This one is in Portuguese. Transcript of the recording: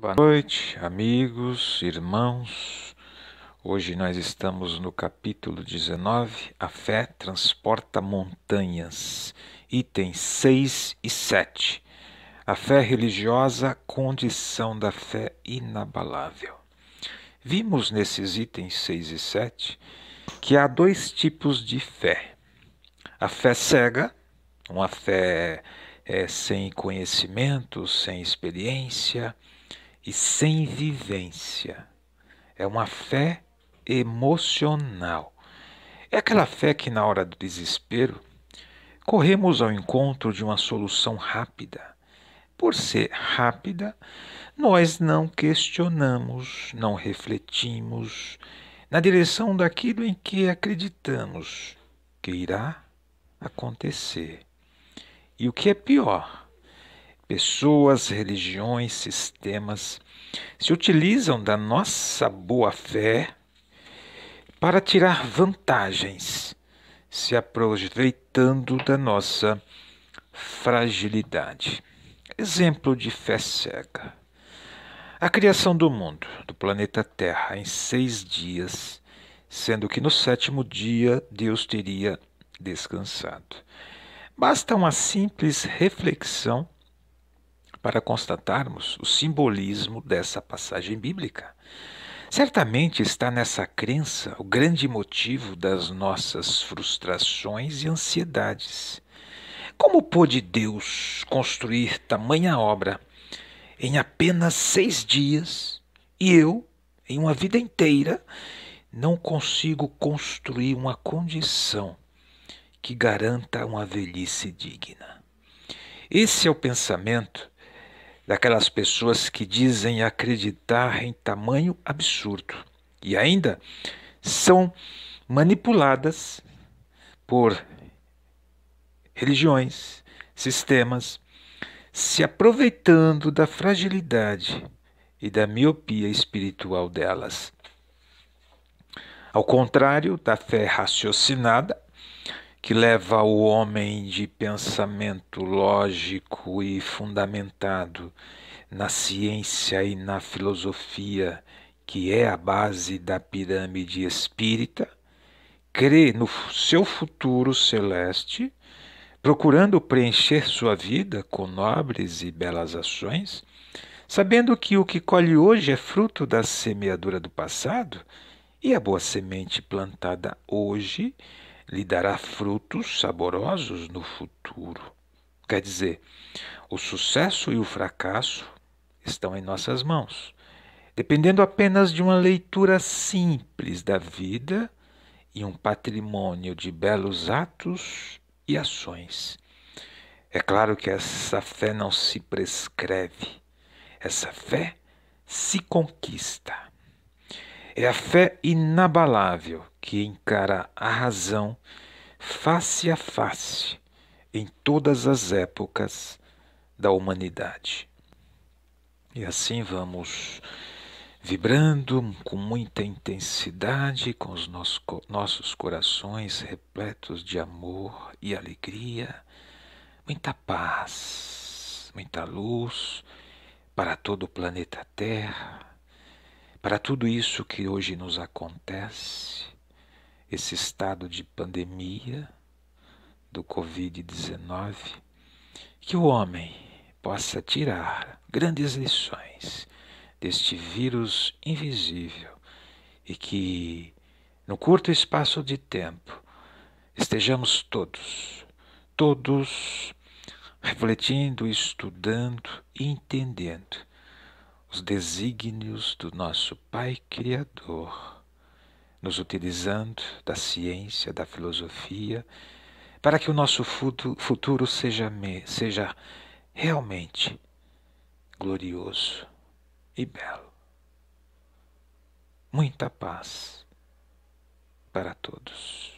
Boa noite, amigos, irmãos. Hoje nós estamos no capítulo 19, A Fé Transporta Montanhas, itens 6 e 7. A fé religiosa, condição da fé inabalável. Vimos nesses itens 6 e 7 que há dois tipos de fé. A fé cega, uma fé é, sem conhecimento, sem experiência, e sem vivência. É uma fé emocional. É aquela fé que, na hora do desespero, corremos ao encontro de uma solução rápida. Por ser rápida, nós não questionamos, não refletimos na direção daquilo em que acreditamos que irá acontecer. E o que é pior, Pessoas, religiões, sistemas se utilizam da nossa boa-fé para tirar vantagens, se aproveitando da nossa fragilidade. Exemplo de fé cega. A criação do mundo, do planeta Terra, em seis dias, sendo que no sétimo dia Deus teria descansado. Basta uma simples reflexão para constatarmos o simbolismo dessa passagem bíblica. Certamente está nessa crença o grande motivo das nossas frustrações e ansiedades. Como pôde Deus construir tamanha obra em apenas seis dias e eu, em uma vida inteira, não consigo construir uma condição que garanta uma velhice digna? Esse é o pensamento daquelas pessoas que dizem acreditar em tamanho absurdo e ainda são manipuladas por religiões, sistemas, se aproveitando da fragilidade e da miopia espiritual delas. Ao contrário da fé raciocinada, que leva o homem de pensamento lógico e fundamentado na ciência e na filosofia, que é a base da pirâmide espírita, crê no seu futuro celeste, procurando preencher sua vida com nobres e belas ações, sabendo que o que colhe hoje é fruto da semeadura do passado e a boa semente plantada hoje lhe dará frutos saborosos no futuro. Quer dizer, o sucesso e o fracasso estão em nossas mãos, dependendo apenas de uma leitura simples da vida e um patrimônio de belos atos e ações. É claro que essa fé não se prescreve, essa fé se conquista. É a fé inabalável que encara a razão face a face em todas as épocas da humanidade. E assim vamos vibrando com muita intensidade, com os nossos, nossos corações repletos de amor e alegria, muita paz, muita luz para todo o planeta Terra, para tudo isso que hoje nos acontece esse estado de pandemia do Covid-19, que o homem possa tirar grandes lições deste vírus invisível e que, no curto espaço de tempo, estejamos todos, todos refletindo, estudando e entendendo os desígnios do nosso Pai Criador nos utilizando da ciência, da filosofia, para que o nosso futuro seja, seja realmente glorioso e belo. Muita paz para todos.